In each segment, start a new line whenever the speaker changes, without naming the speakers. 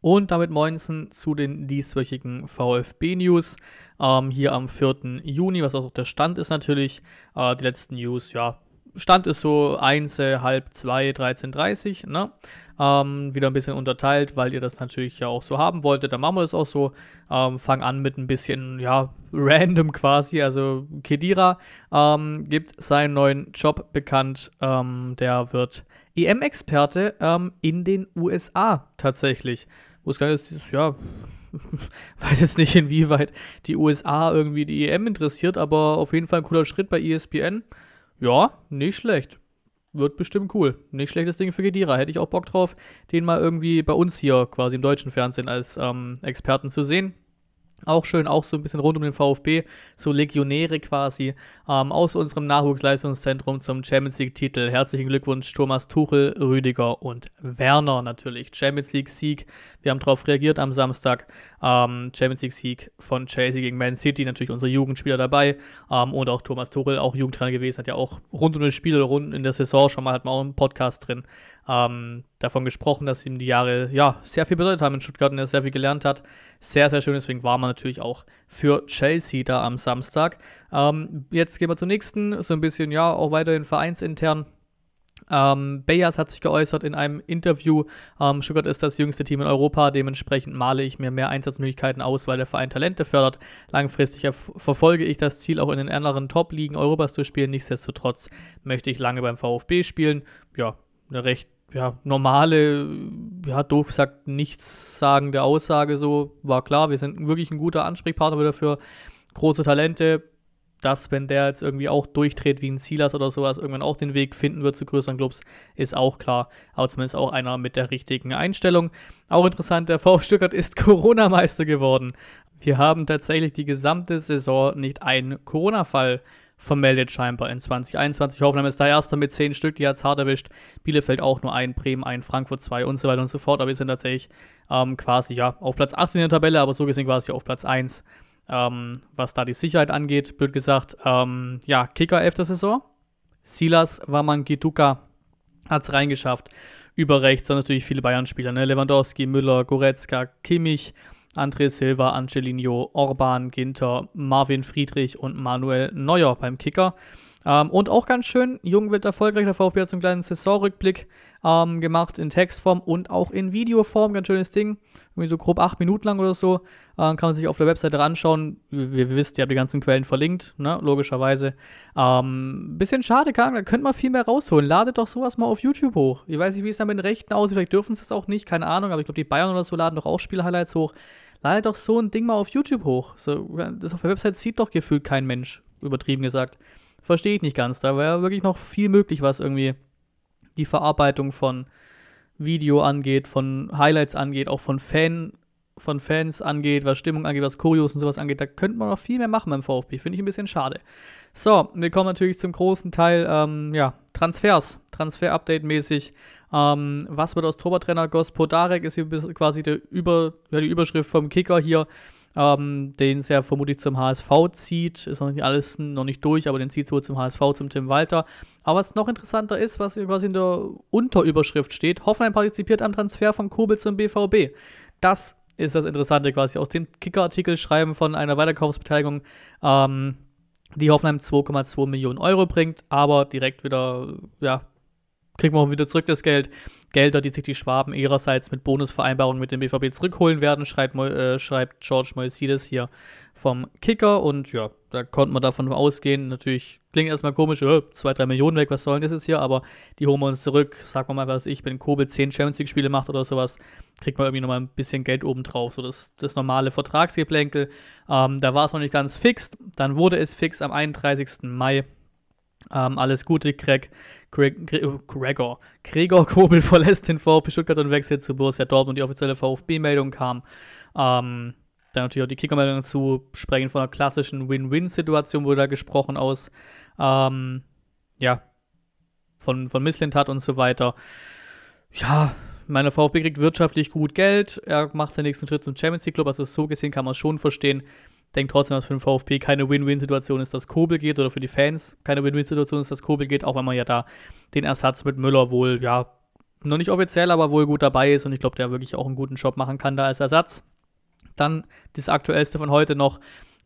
Und damit moinsen zu den dieswöchigen VfB-News. Ähm, hier am 4. Juni, was auch der Stand ist natürlich. Äh, die letzten News, ja, Stand ist so 1, äh, halb 2, 13.30 ne? Ähm, wieder ein bisschen unterteilt, weil ihr das natürlich ja auch so haben wolltet. Dann machen wir das auch so. Ähm, Fangen an mit ein bisschen, ja, random quasi. Also Kedira ähm, gibt seinen neuen Job bekannt. Ähm, der wird EM-Experte ähm, in den USA tatsächlich. Wo es ist, ja, weiß jetzt nicht, inwieweit die USA irgendwie die EM interessiert, aber auf jeden Fall ein cooler Schritt bei ESPN. Ja, nicht schlecht. Wird bestimmt cool. Nicht schlechtes Ding für Gedira. Hätte ich auch Bock drauf, den mal irgendwie bei uns hier quasi im deutschen Fernsehen als ähm, Experten zu sehen. Auch schön, auch so ein bisschen rund um den VfB, so Legionäre quasi ähm, aus unserem Nachwuchsleistungszentrum zum Champions League-Titel. Herzlichen Glückwunsch, Thomas Tuchel, Rüdiger und Werner natürlich. Champions League-Sieg, wir haben darauf reagiert am Samstag. Ähm, Champions League-Sieg von Chelsea gegen Man City, natürlich unsere Jugendspieler dabei ähm, und auch Thomas Tuchel, auch Jugendtrainer gewesen, hat ja auch rund um das Spiel, oder rund in der Saison schon mal, hat man auch einen Podcast drin. Ähm, davon gesprochen, dass ihm die Jahre ja sehr viel bedeutet haben in Stuttgart und er sehr viel gelernt hat. Sehr, sehr schön, deswegen war man natürlich auch für Chelsea da am Samstag. Ähm, jetzt gehen wir zum nächsten, so ein bisschen ja auch weiterhin vereinsintern. Ähm, Bayers hat sich geäußert in einem Interview. Ähm, Stuttgart ist das jüngste Team in Europa. Dementsprechend male ich mir mehr Einsatzmöglichkeiten aus, weil der Verein Talente fördert. Langfristig verfolge ich das Ziel, auch in den anderen Top-Ligen Europas zu spielen. Nichtsdestotrotz möchte ich lange beim VfB spielen. Ja, eine recht ja, normale, ja, doof gesagt, nichtssagende Aussage so. War klar, wir sind wirklich ein guter Ansprechpartner wieder für große Talente. Dass, wenn der jetzt irgendwie auch durchdreht wie ein Silas oder sowas, irgendwann auch den Weg finden wird zu größeren Clubs, ist auch klar. Aber zumindest auch einer mit der richtigen Einstellung. Auch interessant, der VfB Stuttgart ist Corona-Meister geworden. Wir haben tatsächlich die gesamte Saison nicht einen Corona-Fall vermeldet scheinbar in 2021. Hoffenheim ist der Erste mit 10 Stück, die hat es hart erwischt. Bielefeld auch nur ein, Bremen ein, Frankfurt zwei und so weiter und so fort. Aber wir sind tatsächlich ähm, quasi ja auf Platz 18 in der Tabelle, aber so gesehen quasi auf Platz 1, ähm, was da die Sicherheit angeht. Blöd gesagt, ähm, ja, Kicker 11. Saison. Silas Wamangituka hat es reingeschafft. Über rechts sind natürlich viele Bayern-Spieler, ne? Lewandowski, Müller, Goretzka, Kimmich, André Silva, Angelino, Orban, Ginter, Marvin Friedrich und Manuel Neuer beim Kicker. Ähm, und auch ganz schön, Jung wird erfolgreich. Der VfB hat so einen kleinen Saisonrückblick ähm, gemacht in Textform und auch in Videoform. Ganz schönes Ding. Irgendwie so grob acht Minuten lang oder so. Ähm, kann man sich auf der Webseite anschauen. Wie ihr wisst, ihr habt die ganzen Quellen verlinkt, ne? logischerweise. Ähm, bisschen schade, kann, da könnte man viel mehr rausholen. Ladet doch sowas mal auf YouTube hoch. Ich weiß nicht, wie es da mit den Rechten aussieht. Vielleicht dürfen sie es auch nicht, keine Ahnung. Aber ich glaube, die Bayern oder so laden doch auch Spielhighlights hoch. Ladet doch so ein Ding mal auf YouTube hoch. So, das auf der Website sieht doch gefühlt kein Mensch, übertrieben gesagt verstehe ich nicht ganz. Da wäre ja wirklich noch viel möglich, was irgendwie die Verarbeitung von Video angeht, von Highlights angeht, auch von, Fan, von Fans angeht, was Stimmung angeht, was Kurios und sowas angeht. Da könnte man noch viel mehr machen beim VfB. Finde ich ein bisschen schade. So, wir kommen natürlich zum großen Teil, ähm, ja, Transfers. Transfer-Update-mäßig. Ähm, was wird aus Torwarttrainer Gospodarek? Ist hier quasi der Über, ja, die Überschrift vom Kicker hier ähm, den es ja vermutlich zum HSV zieht. Ist noch nicht alles noch nicht durch, aber den zieht es wohl zum HSV, zum Tim Walter. Aber was noch interessanter ist, was quasi in der Unterüberschrift steht, Hoffenheim partizipiert am Transfer von Kobel zum BVB. Das ist das Interessante quasi. Aus dem Kicker-Artikel schreiben von einer Weiterkaufsbeteiligung, ähm, die Hoffenheim 2,2 Millionen Euro bringt, aber direkt wieder, ja, kriegen wir auch wieder zurück das Geld. Gelder, die sich die Schwaben ihrerseits mit Bonusvereinbarungen mit dem BVB zurückholen werden, schreibt, äh, schreibt George Moisides hier vom Kicker. Und ja, da konnte man davon ausgehen. Natürlich klingt erstmal komisch, äh, 2, 3 Millionen weg, was sollen das jetzt hier? Aber die holen wir uns zurück. Sagen wir mal, was ich, wenn Kobel 10 Champions League-Spiele macht oder sowas, kriegt man irgendwie nochmal ein bisschen Geld obendrauf. So das, das normale Vertragsgeplänkel. Ähm, da war es noch nicht ganz fix. Dann wurde es fix am 31. Mai ähm, alles Gute, Greg, Greg, Greg, Gregor. Gregor Kobel verlässt den VfB Stuttgart und wechselt zu Borussia Dortmund. Die offizielle VfB-Meldung kam. Ähm, dann natürlich auch die Kicker-Meldung dazu. Sprechen von einer klassischen Win-Win-Situation wurde da gesprochen aus, ähm, ja, von, von Misslintat und so weiter. Ja, meine VfB kriegt wirtschaftlich gut Geld. Er macht seinen nächsten Schritt zum Champions League Club. Also so gesehen kann man es schon verstehen denke trotzdem, dass für den VfB keine Win-Win-Situation ist, dass Kobel geht oder für die Fans keine Win-Win-Situation ist, dass Kobel geht, auch wenn man ja da den Ersatz mit Müller wohl, ja, noch nicht offiziell, aber wohl gut dabei ist und ich glaube, der wirklich auch einen guten Job machen kann da als Ersatz. Dann das aktuellste von heute noch,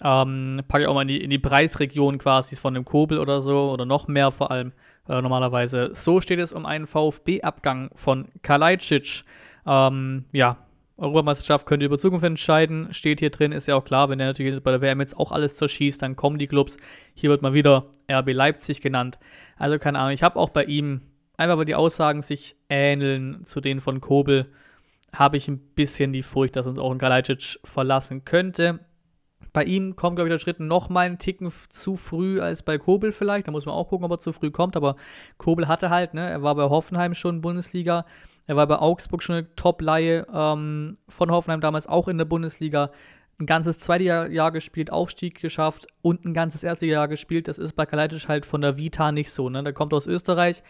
ähm, packe ich auch mal in die, in die Preisregion quasi von dem Kobel oder so oder noch mehr vor allem äh, normalerweise. So steht es um einen VfB-Abgang von Kalajdzic. Ähm, ja, Europameisterschaft könnte über Zukunft entscheiden, steht hier drin, ist ja auch klar, wenn er natürlich bei der WM jetzt auch alles zerschießt, dann kommen die Clubs. Hier wird mal wieder RB Leipzig genannt. Also keine Ahnung, ich habe auch bei ihm, einfach weil die Aussagen sich ähneln zu denen von Kobel, habe ich ein bisschen die Furcht, dass uns auch ein Kalajdzic verlassen könnte. Bei ihm kommt, glaube ich, der Schritt noch mal einen Ticken zu früh als bei Kobel vielleicht. Da muss man auch gucken, ob er zu früh kommt. Aber Kobel hatte halt, ne, er war bei Hoffenheim schon Bundesliga. Er war bei Augsburg schon eine Top-Laie ähm, von Hoffenheim damals auch in der Bundesliga. Ein ganzes Jahr gespielt, Aufstieg geschafft und ein ganzes Erstliga-Jahr gespielt. Das ist bei Kaleitisch halt von der Vita nicht so. Ne? Der kommt aus Österreich,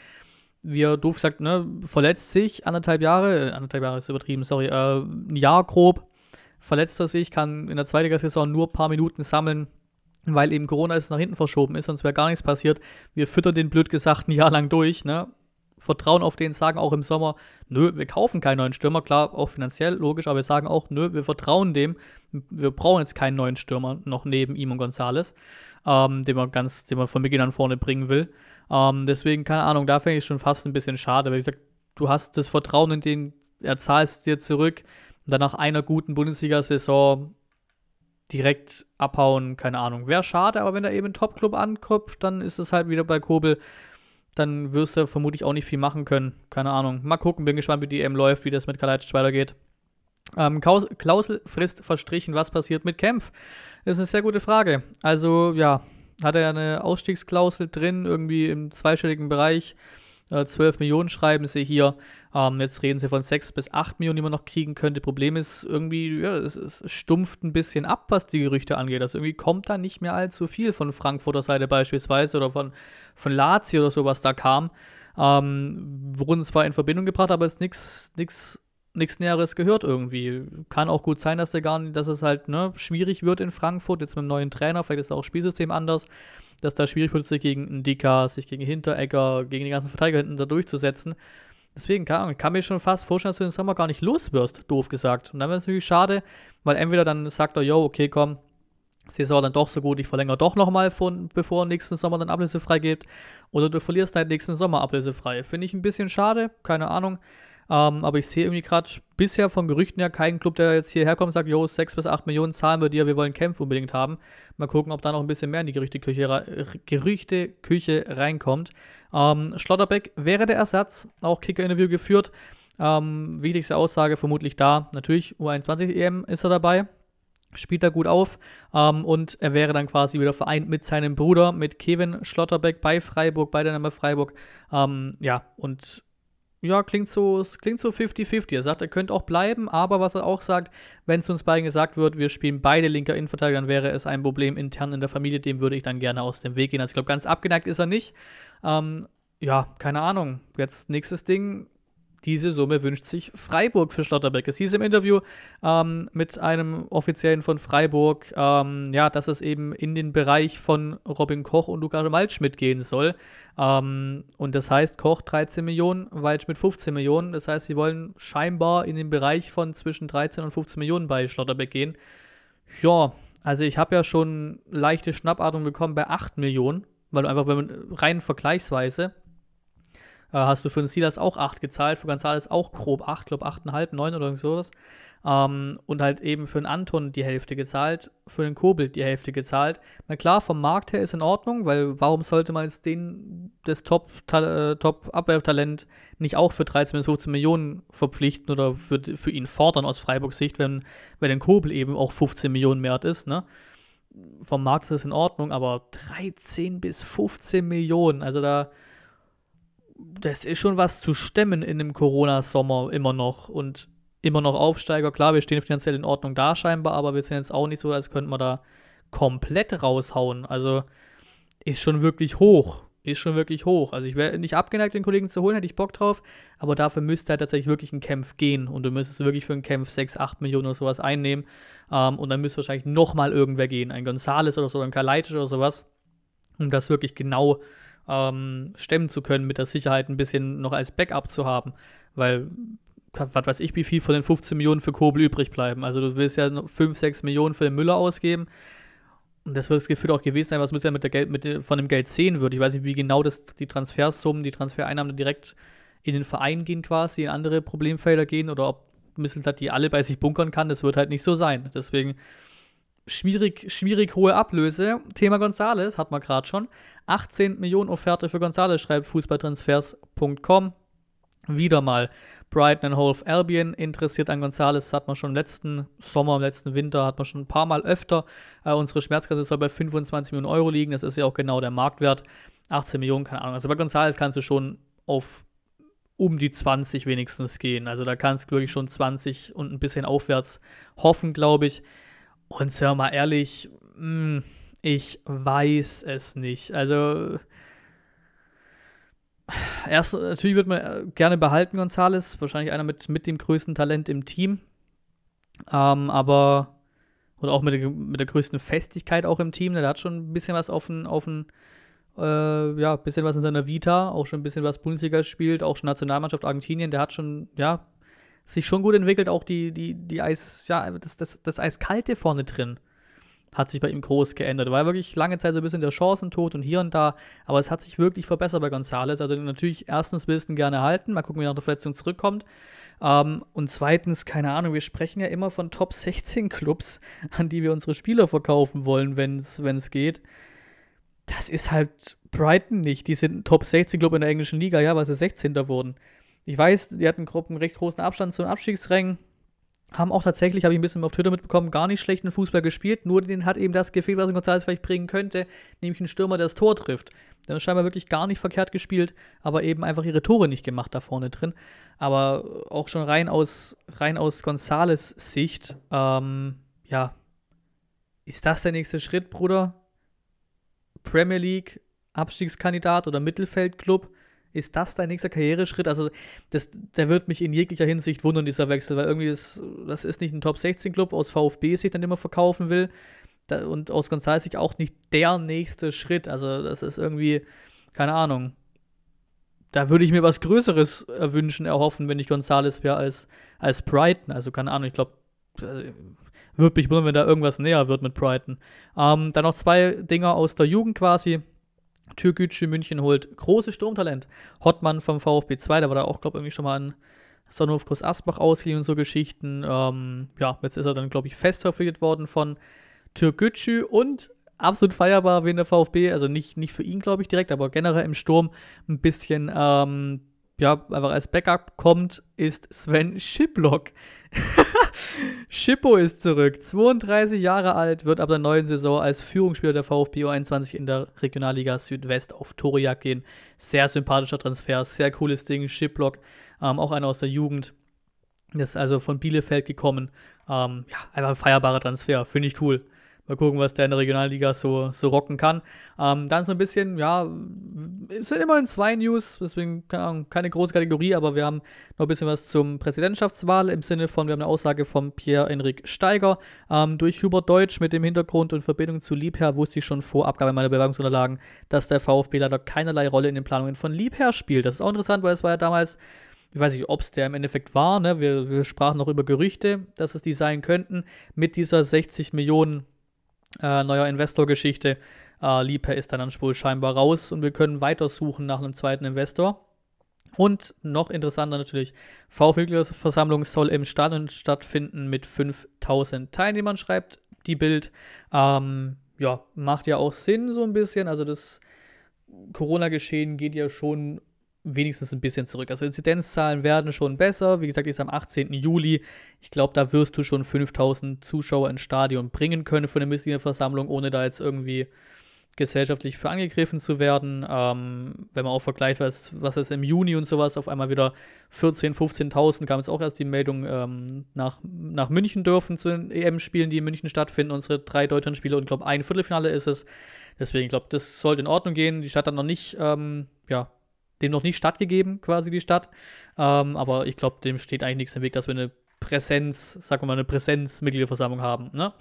wie er doof sagt, ne, verletzt sich anderthalb Jahre, äh, anderthalb Jahre ist übertrieben, sorry, äh, ein Jahr grob, verletzt er sich, kann in der zweiten Saison nur ein paar Minuten sammeln, weil eben Corona ist nach hinten verschoben ist, sonst wäre gar nichts passiert. Wir füttern den blöd gesagt ein Jahr lang durch, ne? vertrauen auf den, sagen auch im Sommer, nö, wir kaufen keinen neuen Stürmer, klar, auch finanziell logisch, aber wir sagen auch, nö, wir vertrauen dem, wir brauchen jetzt keinen neuen Stürmer noch neben ihm und Gonzales, ähm, den man ganz, den man von Beginn an vorne bringen will. Ähm, deswegen, keine Ahnung, da finde ich schon fast ein bisschen schade, weil ich sage, du hast das Vertrauen in den, er zahlst dir zurück und dann nach einer guten Bundesliga-Saison direkt abhauen, keine Ahnung. Wäre schade, aber wenn er eben einen Top-Club anklopft, dann ist es halt wieder bei Kobel dann wirst du vermutlich auch nicht viel machen können. Keine Ahnung. Mal gucken, bin gespannt, wie die EM läuft, wie das mit Kalajdzic weitergeht. Ähm, Klaus Klauselfrist verstrichen, was passiert mit Kempf? Das ist eine sehr gute Frage. Also, ja, hat er eine Ausstiegsklausel drin, irgendwie im zweistelligen Bereich. 12 äh, Millionen schreiben sie hier. Ähm, jetzt reden sie von 6 bis 8 Millionen, die man noch kriegen könnte. Problem ist irgendwie, ja, es, es stumpft ein bisschen ab, was die Gerüchte angeht. Also irgendwie kommt da nicht mehr allzu viel von Frankfurter Seite beispielsweise oder von, von Lazio oder so, was da kam. Ähm, wurden zwar in Verbindung gebracht, aber jetzt nichts nichts Näheres gehört irgendwie. Kann auch gut sein, dass, der gar nicht, dass es halt ne, schwierig wird in Frankfurt, jetzt mit einem neuen Trainer, vielleicht ist auch das Spielsystem anders dass da schwierig wird, sich gegen einen Dika, sich gegen Hinteregger, gegen die ganzen Verteidiger hinten da durchzusetzen. Deswegen kann, kann mir schon fast vorstellen, dass du den Sommer gar nicht los wirst, doof gesagt. Und dann wäre es natürlich schade, weil entweder dann sagt er, yo, okay, komm, Saison dann doch so gut, ich verlängere doch nochmal, von, bevor nächsten Sommer dann ablösefrei geht. Oder du verlierst deinen halt nächsten Sommer ablösefrei. Finde ich ein bisschen schade, keine Ahnung. Ähm, aber ich sehe irgendwie gerade bisher von Gerüchten ja keinen Club, der jetzt hierher kommt und sagt, jo, 6 bis 8 Millionen zahlen wir dir, wir wollen Kämpfe unbedingt haben. Mal gucken, ob da noch ein bisschen mehr in die Gerüchteküche, Gerüchteküche reinkommt. Ähm, Schlotterbeck wäre der Ersatz, auch Kicker-Interview geführt. Ähm, wichtigste Aussage vermutlich da. Natürlich, U21 EM e ist er dabei, spielt da gut auf ähm, und er wäre dann quasi wieder vereint mit seinem Bruder, mit Kevin Schlotterbeck bei Freiburg, bei der Name Freiburg. Ähm, ja, und ja, klingt so, es klingt so 50-50. Er sagt, er könnte auch bleiben, aber was er auch sagt, wenn es uns beiden gesagt wird, wir spielen beide linker Innenverteidiger, dann wäre es ein Problem intern in der Familie, dem würde ich dann gerne aus dem Weg gehen. Also ich glaube, ganz abgeneigt ist er nicht. Ähm, ja, keine Ahnung. Jetzt nächstes Ding, diese Summe wünscht sich Freiburg für Schlotterbeck. Es hieß im Interview ähm, mit einem Offiziellen von Freiburg, ähm, ja, dass es eben in den Bereich von Robin Koch und Lukas Waldschmidt gehen soll. Ähm, und das heißt, Koch 13 Millionen, Waldschmidt 15 Millionen. Das heißt, sie wollen scheinbar in den Bereich von zwischen 13 und 15 Millionen bei Schlotterbeck gehen. Ja, also ich habe ja schon leichte Schnappatmung bekommen bei 8 Millionen, weil einfach wenn man rein vergleichsweise äh, hast du für den Silas auch 8 gezahlt, für Gonzales auch grob 8, glaube 8,5, 9 oder sowas. Ähm, und halt eben für den Anton die Hälfte gezahlt, für den Kobel die Hälfte gezahlt. Na klar, vom Markt her ist in Ordnung, weil warum sollte man jetzt den, das Top-Abwehrtalent Top äh, nicht auch für 13 bis 15 Millionen verpflichten oder für, für ihn fordern aus Freiburgs Sicht, wenn, wenn den Kobel eben auch 15 Millionen mehr ist, ne? Vom Markt ist es in Ordnung, aber 13 bis 15 Millionen, also da, das ist schon was zu stemmen in einem Corona-Sommer immer noch und immer noch Aufsteiger. Klar, wir stehen finanziell in Ordnung da scheinbar, aber wir sind jetzt auch nicht so, als könnten wir da komplett raushauen. Also ist schon wirklich hoch. Ist schon wirklich hoch. Also ich wäre nicht abgeneigt, den Kollegen zu holen, hätte ich Bock drauf, aber dafür müsste halt tatsächlich wirklich ein Kampf gehen und du müsstest wirklich für einen Kampf 6, 8 Millionen oder sowas einnehmen ähm, und dann müsste wahrscheinlich nochmal irgendwer gehen, ein Gonzales oder so, ein Kaleitisch oder sowas, um das wirklich genau ähm, stemmen zu können, mit der Sicherheit ein bisschen noch als Backup zu haben. Weil, was weiß ich, wie viel von den 15 Millionen für Kobel übrig bleiben. Also du willst ja 5, 6 Millionen für den Müller ausgeben. Und das wird das Gefühl auch gewesen sein, was mit, der mit, der Geld, mit von dem Geld sehen wird. Ich weiß nicht, wie genau das, die Transfersummen, die Transfereinnahmen direkt in den Verein gehen quasi, in andere Problemfelder gehen oder ob Misseltat die alle bei sich bunkern kann. Das wird halt nicht so sein. Deswegen schwierig, schwierig hohe Ablöse. Thema Gonzales hat man gerade schon. 18 Millionen Offerte für Gonzales, schreibt fußballtransfers.com. Wieder mal Brighton and Hove Albion interessiert an Gonzales. hat man schon im letzten Sommer, im letzten Winter, hat man schon ein paar Mal öfter. Äh, unsere Schmerzgrenze soll bei 25 Millionen Euro liegen. Das ist ja auch genau der Marktwert. 18 Millionen, keine Ahnung. Also bei Gonzales kannst du schon auf um die 20 wenigstens gehen. Also da kannst du wirklich schon 20 und ein bisschen aufwärts hoffen, glaube ich. Und sag mal ehrlich, hm, ich weiß es nicht. Also erst natürlich würde man äh, gerne behalten Gonzales, wahrscheinlich einer mit, mit dem größten Talent im Team. Ähm, aber und auch mit der, mit der größten Festigkeit auch im Team. Der hat schon ein bisschen was auf den, auf den äh, ja, bisschen was in seiner Vita, auch schon ein bisschen was Bundesliga spielt, auch schon Nationalmannschaft Argentinien, der hat schon, ja, sich schon gut entwickelt. Auch die, die, die Eis, ja, das, das, das Eiskalte vorne drin hat sich bei ihm groß geändert. War wirklich lange Zeit so ein bisschen der Chancentod und hier und da, aber es hat sich wirklich verbessert bei Gonzales. Also natürlich erstens willst du ihn gerne halten, mal gucken, wie er nach der Verletzung zurückkommt. Ähm, und zweitens, keine Ahnung, wir sprechen ja immer von Top 16 Clubs, an die wir unsere Spieler verkaufen wollen, wenn es geht. Das ist halt Brighton nicht. Die sind Top 16 Club in der englischen Liga, ja, weil sie 16. wurden. Ich weiß, die hatten einen recht großen Abstand zu den Abstiegsrängen. Haben auch tatsächlich, habe ich ein bisschen auf Twitter mitbekommen, gar nicht schlechten Fußball gespielt. Nur denen hat eben das gefehlt, was González vielleicht bringen könnte, nämlich ein Stürmer, der das Tor trifft. Dann ist scheinbar wirklich gar nicht verkehrt gespielt, aber eben einfach ihre Tore nicht gemacht da vorne drin. Aber auch schon rein aus, rein aus Gonzales Sicht, ähm, ja, ist das der nächste Schritt, Bruder? Premier League, Abstiegskandidat oder Mittelfeldclub? Ist das dein nächster Karriereschritt? Also, das, der wird mich in jeglicher Hinsicht wundern, dieser Wechsel, weil irgendwie ist, das ist nicht ein Top-16-Club aus VfB-Sicht, an dem man verkaufen will. Da, und aus Gonzales-Sicht auch nicht der nächste Schritt. Also, das ist irgendwie, keine Ahnung. Da würde ich mir was Größeres erwünschen, erhoffen, wenn ich Gonzales wäre als, als Brighton. Also, keine Ahnung, ich glaube, äh, würde mich wundern, wenn da irgendwas näher wird mit Brighton. Ähm, dann noch zwei Dinger aus der Jugend quasi. Türkgücü München holt großes Sturmtalent. Hottmann vom VfB 2, da war da auch, glaube ich, schon mal an Sonnenhof Groß Asbach ausgeliehen und so Geschichten. Ähm, ja, jetzt ist er dann, glaube ich, fest verpflichtet worden von Türkgücü und absolut feierbar, wie in der VfB, also nicht, nicht für ihn, glaube ich, direkt, aber generell im Sturm ein bisschen ähm, ja, einfach als Backup kommt, ist Sven Schiplock. Schippo ist zurück, 32 Jahre alt, wird ab der neuen Saison als Führungsspieler der VfB 21 in der Regionalliga Südwest auf Toriak gehen. Sehr sympathischer Transfer, sehr cooles Ding. Schiplock, ähm, auch einer aus der Jugend. Das ist also von Bielefeld gekommen. Ähm, ja, einfach ein feierbarer Transfer, finde ich cool. Mal gucken, was der in der Regionalliga so, so rocken kann. Ähm, dann so ein bisschen, ja, es sind immerhin zwei News, deswegen keine, Ahnung, keine große Kategorie, aber wir haben noch ein bisschen was zum Präsidentschaftswahl im Sinne von, wir haben eine Aussage von Pierre-Enrik Steiger ähm, durch Hubert Deutsch mit dem Hintergrund und Verbindung zu Liebherr wusste ich schon vor Abgabe meiner Bewerbungsunterlagen, dass der VfB leider keinerlei Rolle in den Planungen von Liebherr spielt. Das ist auch interessant, weil es war ja damals ich weiß nicht, ob es der im Endeffekt war, ne? wir, wir, sprachen noch über Gerüchte, dass es die sein könnten, mit dieser 60 Millionen äh, neuer Investor-Geschichte. Äh, Liebherr ist dann an scheinbar raus und wir können weitersuchen nach einem zweiten Investor. Und noch interessanter natürlich, VfB-Versammlung soll im Stadion stattfinden mit 5000 Teilnehmern, schreibt die Bild. Ähm, ja, macht ja auch Sinn so ein bisschen. Also das Corona-Geschehen geht ja schon wenigstens ein bisschen zurück. Also Inzidenzzahlen werden schon besser. Wie gesagt, ist am 18. Juli. Ich glaube, da wirst du schon 5000 Zuschauer ins Stadion bringen können für eine Mitgliederversammlung, ohne da jetzt irgendwie gesellschaftlich für angegriffen zu werden. Ähm, wenn man auch vergleicht, was, was ist im Juni und sowas, auf einmal wieder 14.000, 15 15.000, kam jetzt auch erst die Meldung, ähm, nach, nach München dürfen zu den EM-Spielen, die in München stattfinden, unsere drei deutschen Spiele und ich glaube, ein Viertelfinale ist es. Deswegen, ich glaube, das sollte in Ordnung gehen. Die Stadt hat noch nicht, ähm, ja, dem noch nicht stattgegeben, quasi die Stadt. Ähm, aber ich glaube, dem steht eigentlich nichts im Weg, dass wir eine Präsenz, sagen wir mal, eine Präsenzmitgliederversammlung haben. Ne?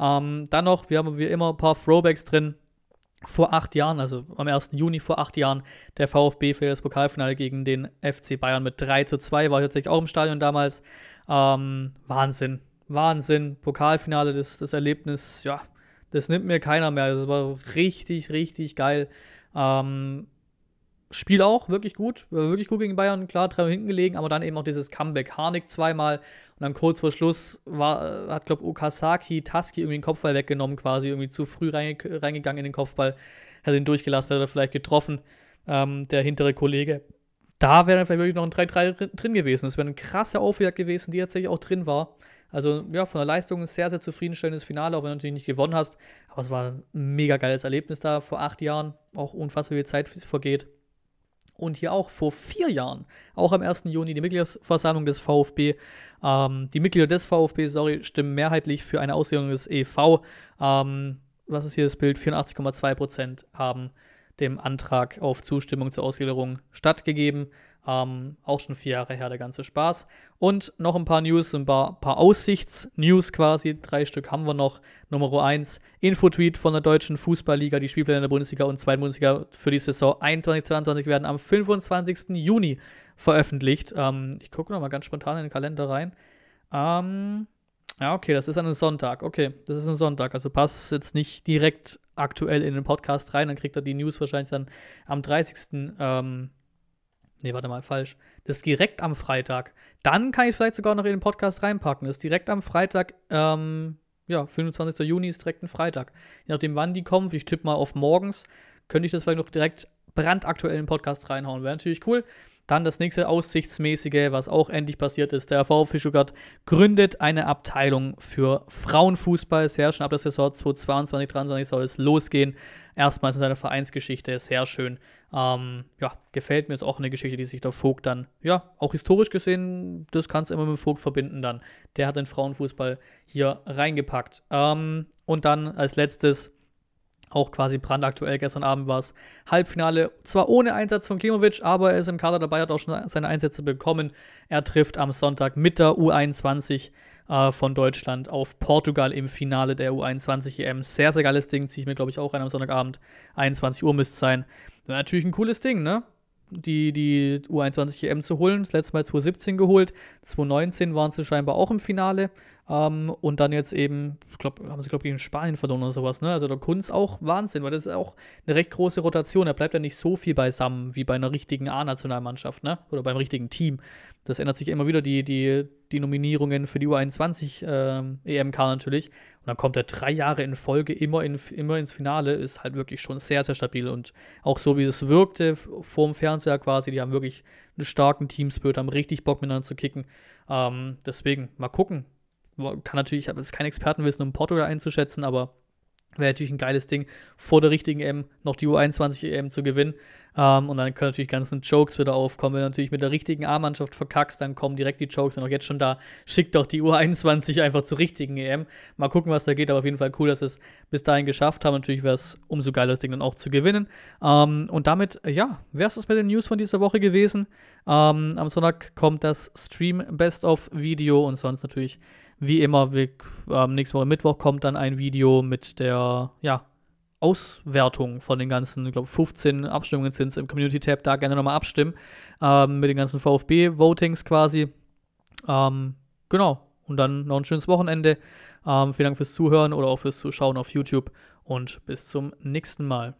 Ähm, dann noch, wir haben wie immer ein paar Throwbacks drin. Vor acht Jahren, also am 1. Juni vor acht Jahren, der VfB für das Pokalfinale gegen den FC Bayern mit 3 zu 2, war ich tatsächlich auch im Stadion damals. Ähm, Wahnsinn, Wahnsinn, Pokalfinale, das, das Erlebnis, ja, das nimmt mir keiner mehr. Das war richtig, richtig geil. Ähm, Spiel auch wirklich gut, wirklich gut gegen Bayern, klar, drei hinten gelegen, aber dann eben auch dieses Comeback. Harnik zweimal und dann kurz vor Schluss war, äh, hat, glaube ich, Okasaki Taski irgendwie den Kopfball weggenommen, quasi irgendwie zu früh reingegangen in den Kopfball, hat ihn durchgelassen, hat er vielleicht getroffen, ähm, der hintere Kollege. Da wäre dann vielleicht wirklich noch ein 3-3 drin gewesen. Das wäre eine krasse Aufjagd gewesen, die tatsächlich auch drin war. Also ja, von der Leistung ein sehr, sehr zufriedenstellendes Finale, auch wenn du natürlich nicht gewonnen hast. Aber es war ein mega geiles Erlebnis da vor acht Jahren, auch unfassbar wie viel Zeit vergeht und hier auch vor vier Jahren, auch am 1. Juni, die Mitgliederversammlung des VfB. Ähm, die Mitglieder des VfB, sorry, stimmen mehrheitlich für eine Auslegung des EV. Ähm, was ist hier das Bild? 84,2 Prozent haben dem Antrag auf Zustimmung zur Ausgliederung stattgegeben. Ähm, auch schon vier Jahre her, der ganze Spaß. Und noch ein paar News, ein paar, paar Aussichts-News quasi. Drei Stück haben wir noch. Nummer 1, Infotweet von der Deutschen Fußballliga. Die Spielpläne der Bundesliga und zweiten Bundesliga für die Saison 2021 22 werden am 25. Juni veröffentlicht. Ähm, ich gucke nochmal ganz spontan in den Kalender rein. Ähm, ja, okay, das ist ein Sonntag. Okay, das ist ein Sonntag. Also passt jetzt nicht direkt aktuell in den Podcast rein. Dann kriegt er die News wahrscheinlich dann am 30. Ähm, Nee, warte mal, falsch. Das ist direkt am Freitag. Dann kann ich vielleicht sogar noch in den Podcast reinpacken. Das ist direkt am Freitag, ähm, ja, 25. Juni ist direkt ein Freitag. Je nachdem, wann die kommen, ich tippe mal auf morgens, könnte ich das vielleicht noch direkt brandaktuell in den Podcast reinhauen. Wäre natürlich cool. Dann das nächste Aussichtsmäßige, was auch endlich passiert ist. Der VfB Stuttgart gründet eine Abteilung für Frauenfußball. Sehr schön, ab der Saison 2022, 2023 soll es losgehen. Erstmals in seiner Vereinsgeschichte, sehr schön. Ähm, ja, gefällt mir Ist auch eine Geschichte, die sich der Vogt dann, ja, auch historisch gesehen, das kannst du immer mit dem Vogt verbinden dann. Der hat den Frauenfußball hier reingepackt. Ähm, und dann als letztes auch quasi brandaktuell. Gestern Abend war es Halbfinale, zwar ohne Einsatz von Klimovic, aber er ist im Kader dabei, hat auch schon seine Einsätze bekommen. Er trifft am Sonntag mit der U21 äh, von Deutschland auf Portugal im Finale der U21 EM. E sehr, sehr geiles Ding, ziehe ich mir, glaube ich, auch rein am Sonntagabend. 21 Uhr müsste es sein. natürlich ein cooles Ding, ne? die, die U21 EM e zu holen. Das letzte Mal 2017 geholt. 2019 waren sie scheinbar auch im Finale. Ähm, und dann jetzt eben, ich glaube, haben sie, glaube ich, gegen Spanien verloren oder sowas. Ne? Also der Kunz auch Wahnsinn, weil das ist auch eine recht große Rotation. Da bleibt ja nicht so viel beisammen wie bei einer richtigen A-Nationalmannschaft ne? oder beim richtigen Team. Das ändert sich immer wieder, die, die, die Nominierungen für die U21-EMK ähm, e natürlich. Und dann kommt er drei Jahre in Folge immer, in, immer ins Finale, ist halt wirklich schon sehr, sehr stabil. Und auch so wie es wirkte vorm Fernseher quasi, die haben wirklich einen starken Teamspirit, haben richtig Bock miteinander zu kicken. Ähm, deswegen, mal gucken. kann natürlich, ich habe jetzt kein Expertenwissen, um Portugal einzuschätzen, aber wäre natürlich ein geiles Ding, vor der richtigen EM noch die U21-EM e zu gewinnen. Ähm, und dann können natürlich ganzen Jokes wieder aufkommen. Wenn du natürlich mit der richtigen A-Mannschaft verkackst, dann kommen direkt die Jokes. Und auch jetzt schon da schickt doch die Uhr 21 einfach zur richtigen EM. Mal gucken, was da geht. Aber auf jeden Fall cool, dass es bis dahin geschafft haben. Natürlich wäre es umso geiler, das Ding dann auch zu gewinnen. Ähm, und damit, ja, wäre es das mit den News von dieser Woche gewesen. Ähm, am Sonntag kommt das Stream Best of Video und sonst natürlich wie immer, wir, äh, nächste Woche Mittwoch kommt dann ein Video mit der, ja, Auswertung von den ganzen, ich glaube, 15 Abstimmungen sind es im Community-Tab, da gerne nochmal abstimmen. Ähm, mit den ganzen VfB-Votings quasi. Ähm, genau. Und dann noch ein schönes Wochenende. Ähm, vielen Dank fürs Zuhören oder auch fürs Zuschauen auf YouTube. Und bis zum nächsten Mal.